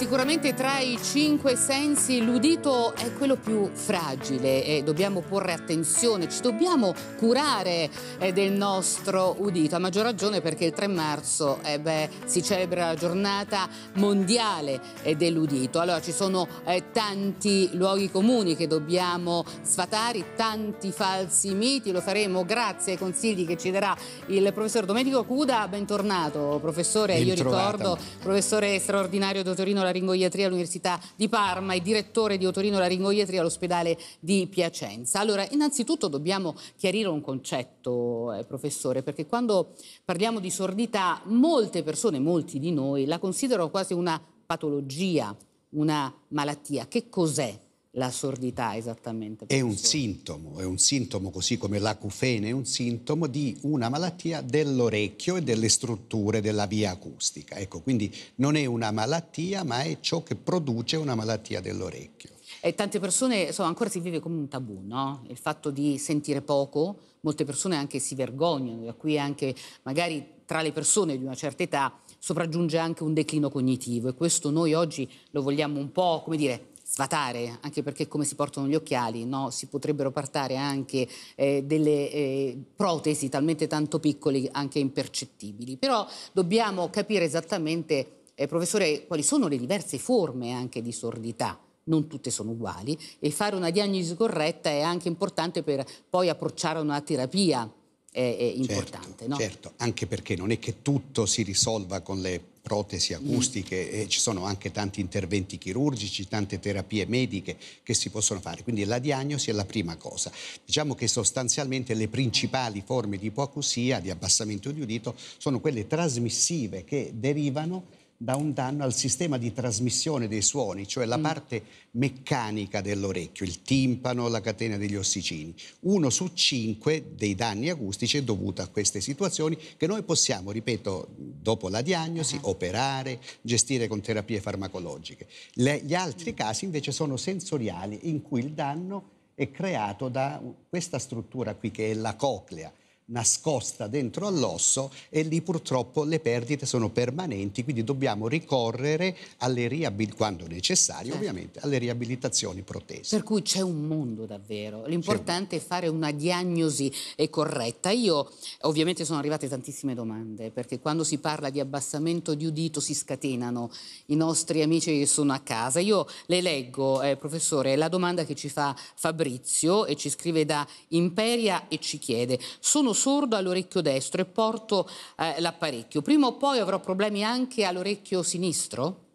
Sicuramente tra i cinque sensi l'udito è quello più fragile e dobbiamo porre attenzione, ci dobbiamo curare eh, del nostro udito, a maggior ragione perché il 3 marzo eh beh, si celebra la giornata mondiale eh, dell'udito. Allora ci sono eh, tanti luoghi comuni che dobbiamo sfatare, tanti falsi miti, lo faremo grazie ai consigli che ci darà il professor Domenico Cuda. Bentornato professore, io ricordo professore straordinario dottorino laringoiatria all'Università di Parma e direttore di otorino laringoiatria all'ospedale di Piacenza. Allora, innanzitutto dobbiamo chiarire un concetto, eh, professore, perché quando parliamo di sordità, molte persone, molti di noi, la considerano quasi una patologia, una malattia. Che cos'è? la sordità esattamente. È un sintomo, è un sintomo così come l'acufene, è un sintomo di una malattia dell'orecchio e delle strutture della via acustica. Ecco, quindi non è una malattia, ma è ciò che produce una malattia dell'orecchio. E tante persone, insomma, ancora si vive come un tabù, no? Il fatto di sentire poco, molte persone anche si vergognano, da qui anche magari tra le persone di una certa età sopraggiunge anche un declino cognitivo e questo noi oggi lo vogliamo un po', come dire, sfatare, anche perché come si portano gli occhiali, no? si potrebbero portare anche eh, delle eh, protesi talmente tanto piccole, anche impercettibili. Però dobbiamo capire esattamente, eh, professore, quali sono le diverse forme anche di sordità non tutte sono uguali e fare una diagnosi corretta è anche importante per poi approcciare una terapia è, eh, è eh, certo, importante. Certo, no? certo, anche perché non è che tutto si risolva con le protesi acustiche e ci sono anche tanti interventi chirurgici, tante terapie mediche che si possono fare. Quindi la diagnosi è la prima cosa. Diciamo che sostanzialmente le principali forme di ipoacusia, di abbassamento di udito, sono quelle trasmissive che derivano da un danno al sistema di trasmissione dei suoni, cioè la mm. parte meccanica dell'orecchio, il timpano, la catena degli ossicini. Uno su cinque dei danni acustici è dovuto a queste situazioni che noi possiamo, ripeto, dopo la diagnosi, uh-huh. operare, gestire con terapie farmacologiche. Le, gli altri mm. casi invece sono sensoriali in cui il danno è creato da questa struttura qui che è la coclea nascosta dentro all'osso e lì purtroppo le perdite sono permanenti, quindi dobbiamo ricorrere alle riabilitazioni, quando necessario eh. ovviamente, alle riabilitazioni protese. Per cui c'è un mondo davvero, l'importante è fare una diagnosi eh, corretta. Io ovviamente sono arrivate tantissime domande, perché quando si parla di abbassamento di udito si scatenano i nostri amici che sono a casa. Io le leggo, eh, professore, la domanda che ci fa Fabrizio e ci scrive da Imperia e ci chiede, sono sordo all'orecchio destro e porto eh, l'apparecchio, prima o poi avrò problemi anche all'orecchio sinistro?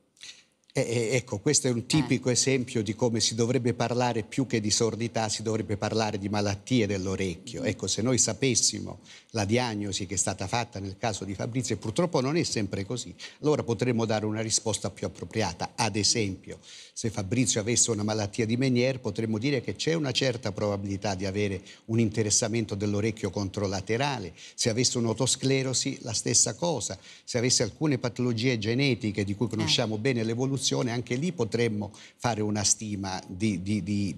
E, ecco, questo è un eh. tipico eh. esempio di come si dovrebbe parlare più che di sordità, si dovrebbe parlare di malattie dell'orecchio. Mm. Ecco, se noi sapessimo la diagnosi che è stata fatta nel caso di Fabrizio, e purtroppo non è sempre così, allora potremmo dare una risposta più appropriata. Ad esempio, se Fabrizio avesse una malattia di Meniere, potremmo dire che c'è una certa probabilità di avere un interessamento dell'orecchio controlaterale. Se avesse un'otosclerosi, la stessa cosa. Se avesse alcune patologie genetiche di cui eh. conosciamo eh. bene l'evoluzione, posizione, anche lì potremmo fare una stima di, di, di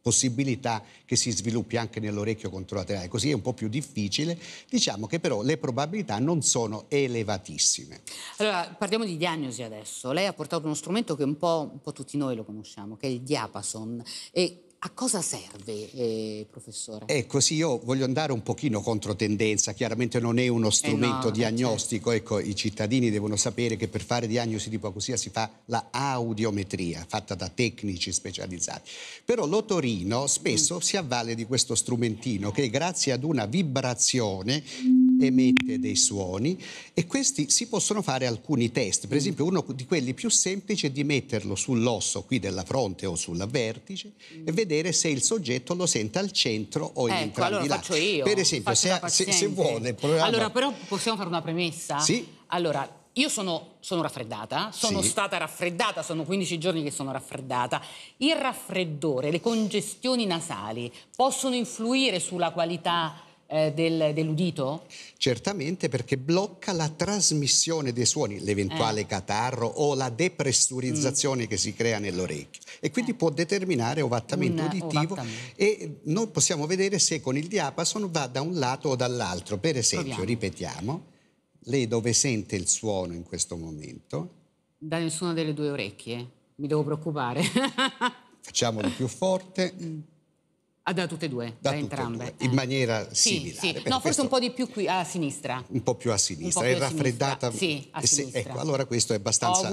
possibilità che si sviluppi anche nell'orecchio controlaterale, così è un po' più difficile, diciamo che però le probabilità non sono elevatissime. Allora, parliamo di diagnosi adesso. Lei ha portato uno strumento che un po', un po tutti noi lo conosciamo, che è il diapason. E a cosa serve, eh, professore? Ecco, eh, sì, io voglio andare un pochino contro tendenza, chiaramente non è uno eh, strumento eh no, diagnostico, certo. ecco, i cittadini devono sapere che per fare diagnosi di ipoacusia si fa la audiometria, fatta da tecnici specializzati. Però l'otorino spesso mm. si avvale di questo strumentino che grazie ad una vibrazione emette dei suoni e questi si possono fare alcuni test, per mm. esempio uno di quelli più semplici è di metterlo sull'osso qui della fronte o sulla vertice mm. e vedere se il soggetto lo sente al centro o in ecco, entrambi allora lati. Faccio io, per esempio se, se, se, vuole... Programma... Allora però possiamo fare una premessa? Sì. Allora, io sono, sono, raffreddata, sono sì. stata raffreddata, sono 15 giorni che sono raffreddata. Il raffreddore, le congestioni nasali possono influire sulla qualità eh, del, dell'udito? Certamente perché blocca la trasmissione dei suoni, l'eventuale eh. catarro o la depressurizzazione mm. che si crea nell'orecchio e quindi eh. può determinare ovattamento un, uditivo ovattamento. e noi possiamo vedere se con il diapason va da un lato o dall'altro. Per esempio, Proviamo. ripetiamo, lei dove sente il suono in questo momento? Da nessuna delle due orecchie, mi devo preoccupare. Facciamolo più forte. Mm. Ah, da tutte e due, da, da entrambe. Due, eh. in maniera eh. simile. Sì, sì. No, forse un po' di più qui a sinistra. Un po' più a sinistra, più è a raffreddata. Sinistra. Sì, a ecco, allora questo è abbastanza,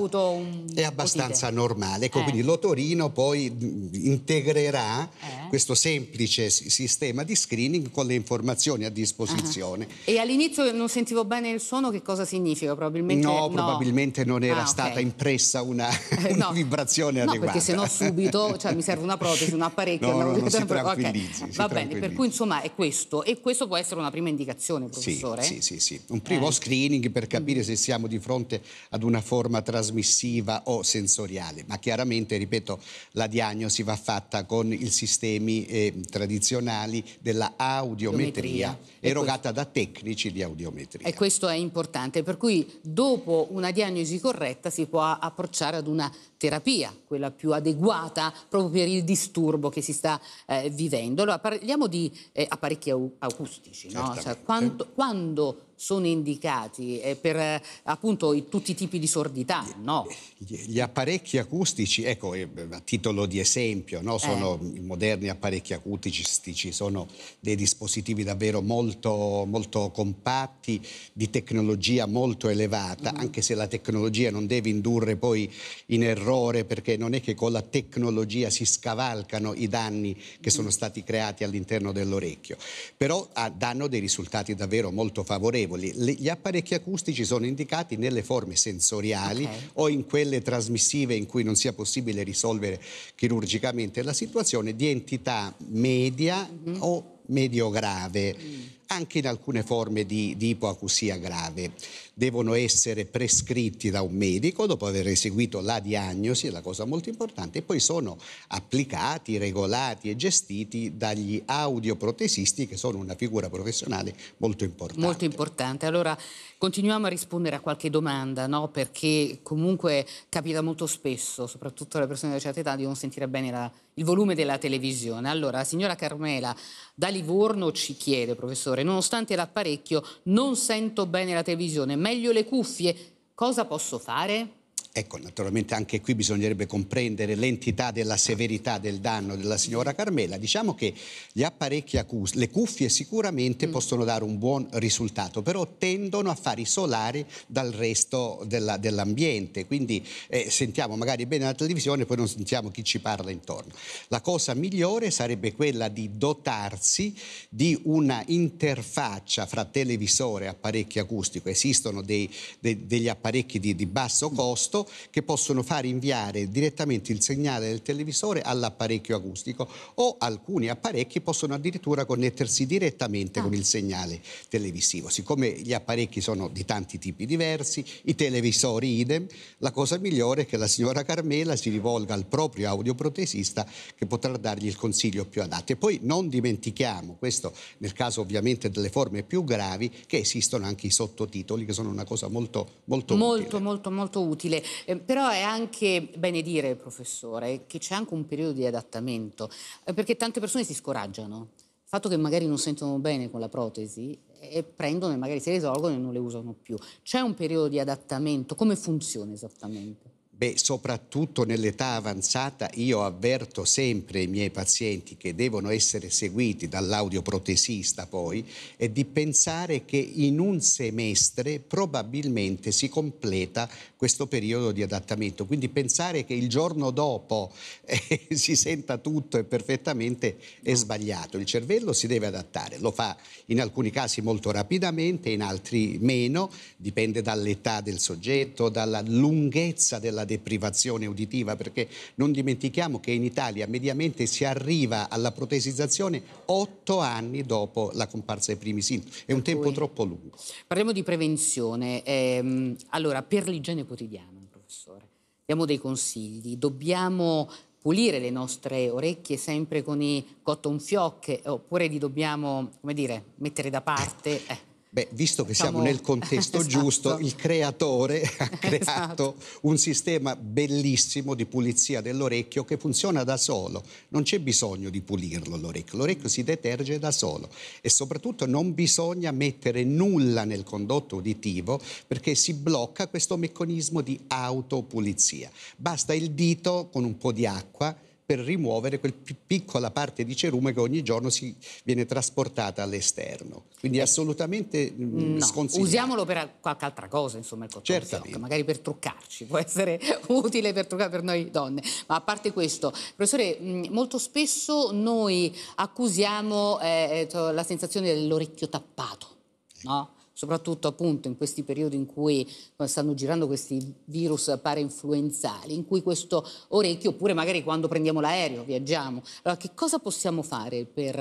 è abbastanza normale. Ecco, eh. quindi l'Otorino poi mm, integrerà eh. questo semplice sistema di screening con le informazioni a disposizione. Uh ah. -huh. E all'inizio non sentivo bene il suono, che cosa significa? Probabilmente no, no. probabilmente non era ah, stata impressa una, eh, una no. vibrazione no, adeguata. perché se no subito, cioè, mi serve una protesi, un apparecchio, no, una... No, non, non si tranquillizzi. Okay. Va tranquillizzi. bene, per cui insomma è questo e questo può essere una prima indicazione, professore. Sì, sì, sì, sì. un primo eh. screening per capire mm. se siamo di fronte ad una forma trasmissiva o sensoriale, ma chiaramente, ripeto, la diagnosi va fatta con i sistemi eh, tradizionali della audiometria Audiometria. erogata da tecnici di audiometria. E questo è importante, per cui dopo una diagnosi corretta si può approcciare ad una terapia, quella più adeguata proprio per il disturbo che si sta eh, vivendo. Allora parliamo di eh, apparecchi acustici, no? cioè, quando, quando sono indicati eh, per eh, appunto i, tutti i tipi di sordità, no? Gli apparecchi acustici, ecco, eh, a titolo di esempio, no? sono eh. i moderni apparecchi acustici, sono dei dispositivi davvero molto, molto compatti, di tecnologia molto elevata, mm. anche se la tecnologia non deve indurre poi in errore, perché non è che con la tecnologia si scavalcano i danni che sono mm-hmm. stati creati all'interno dell'orecchio, però ah, danno dei risultati davvero molto favorevoli consapevoli. Gli apparecchi acustici sono indicati nelle forme sensoriali okay. o in quelle trasmissive in cui non sia possibile risolvere chirurgicamente la situazione di entità media mm -hmm. o medio grave, mm. anche in alcune forme di, di ipoacusia grave devono essere prescritti da un medico dopo aver eseguito la diagnosi, è la cosa molto importante, e poi sono applicati, regolati e gestiti dagli audioprotesisti che sono una figura professionale molto importante. Molto importante. Allora continuiamo a rispondere a qualche domanda, no? perché comunque capita molto spesso, soprattutto alle persone di una certa età, di non sentire bene la, il volume della televisione. Allora, la signora Carmela, da Livorno ci chiede, professore, nonostante l'apparecchio non sento bene la televisione, meglio le cuffie. Cosa posso fare? Ecco, naturalmente anche qui bisognerebbe comprendere l'entità della severità del danno della signora Carmela. Diciamo che gli apparecchi acustici, le cuffie sicuramente mm. possono dare un buon risultato, però tendono a far isolare dal resto dell'ambiente. Quindi eh, sentiamo magari bene la televisione e poi non sentiamo chi ci parla intorno. La cosa migliore sarebbe quella di dotarsi di una interfaccia fra televisore e apparecchio acustico. Esistono dei, de, degli apparecchi di, di basso costo che possono far inviare direttamente il segnale del televisore all'apparecchio acustico o alcuni apparecchi possono addirittura connettersi direttamente ah. con il segnale televisivo. Siccome gli apparecchi sono di tanti tipi diversi, i televisori idem, la cosa migliore è che la signora Carmela si rivolga al proprio audioprotesista che potrà dargli il consiglio più adatto. E poi non dimentichiamo, questo nel caso ovviamente delle forme più gravi, che esistono anche i sottotitoli che sono una cosa molto molto molto utile. molto molto utile. Eh, però è anche bene dire, professore, che c'è anche un periodo di adattamento, eh, perché tante persone si scoraggiano. Il fatto che magari non sentono bene con la protesi eh, e prendono e magari si risolvono e non le usano più. C'è un periodo di adattamento, come funziona esattamente? Beh, soprattutto nell'età avanzata io avverto sempre i miei pazienti che devono essere seguiti dall'audioprotesista poi e di pensare che in un semestre probabilmente si completa questo periodo di adattamento. Quindi pensare che il giorno dopo eh, si senta tutto e perfettamente è sbagliato. Il cervello si deve adattare, lo fa in alcuni casi molto rapidamente, in altri meno, dipende dall'età del soggetto, dalla lunghezza della deprivazione uditiva, perché non dimentichiamo che in Italia mediamente si arriva alla protesizzazione otto anni dopo la comparsa dei primi sintomi. È un per tempo troppo lungo. Parliamo di prevenzione. Ehm, allora, per l'igiene quotidiana, professore, diamo dei consigli. Dobbiamo pulire le nostre orecchie sempre con i cotton fioc oppure li dobbiamo, come dire, mettere da parte? Eh. Beh, visto che siamo nel contesto esatto. giusto, il creatore ha esatto. creato un sistema bellissimo di pulizia dell'orecchio che funziona da solo. Non c'è bisogno di pulirlo l'orecchio, l'orecchio si deterge da solo e soprattutto non bisogna mettere nulla nel condotto uditivo perché si blocca questo meccanismo di autopulizia. Basta il dito con un po' di acqua per rimuovere quella piccola parte di cerume che ogni giorno si viene trasportata all'esterno. Quindi eh, assolutamente mm, no, sconsigliato. Usiamolo per qualche altra cosa, insomma, il cotone sioc, magari per truccarci, può essere utile per truccare per noi donne. Ma a parte questo, professore, mm, molto spesso noi accusiamo eh, eh la sensazione dell'orecchio tappato, no? soprattutto appunto in questi periodi in cui eh, stanno girando questi virus parainfluenzali, in cui questo orecchio, oppure magari quando prendiamo l'aereo, viaggiamo. Allora, che cosa possiamo fare per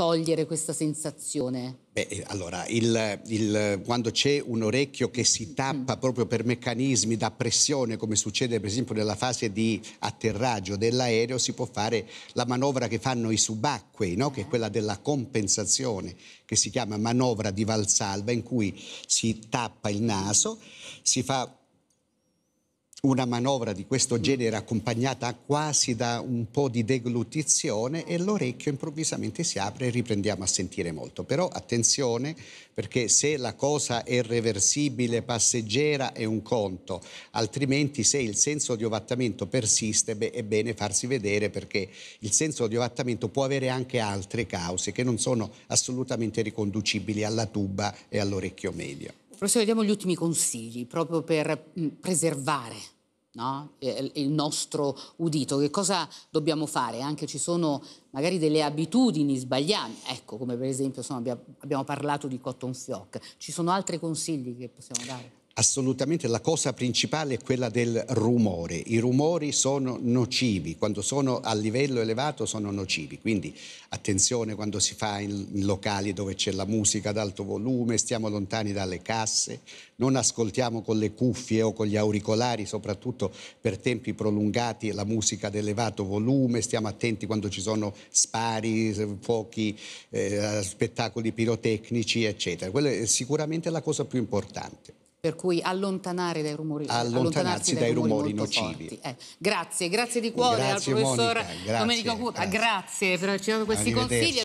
togliere questa sensazione? Beh, eh, allora, il, il, quando c'è un orecchio che si mm. tappa proprio per meccanismi da pressione, come succede per esempio nella fase di atterraggio dell'aereo, si può fare la manovra che fanno i subacquei, no? che è quella della compensazione, che si chiama manovra di Valsalva, in cui si tappa il naso, si fa una manovra di questo mm. genere accompagnata quasi da un po' di deglutizione e l'orecchio improvvisamente si apre e riprendiamo a sentire molto. Però attenzione perché se la cosa è reversibile, passeggera è un conto, altrimenti se il senso di ovattamento persiste beh, è bene farsi vedere perché il senso di ovattamento può avere anche altre cause che non sono assolutamente riconducibili alla tuba e all'orecchio medio. Professore, diamo gli ultimi consigli proprio per mm, preservare no? Eh, il nostro udito. Che cosa dobbiamo fare? Anche ci sono magari delle abitudini sbagliate, ecco, come per esempio insomma, abbiamo parlato di cotton fioc. Ci sono altri consigli che possiamo dare? assolutamente la cosa principale è quella del rumore. I rumori sono nocivi, quando sono a livello elevato sono nocivi, quindi attenzione quando si fa in locali dove c'è la musica ad alto volume, stiamo lontani dalle casse, non ascoltiamo con le cuffie o con gli auricolari, soprattutto per tempi prolungati la musica ad elevato volume, stiamo attenti quando ci sono spari, fuochi, eh, spettacoli pirotecnici, eccetera. Quella è sicuramente la cosa più importante per cui allontanare dai rumori allontanarsi, allontanarsi dai, dai rumori, rumori nocivi eh, grazie grazie di cuore grazie al professor Monica, Domenico Cura grazie. grazie per averci dato questi consigli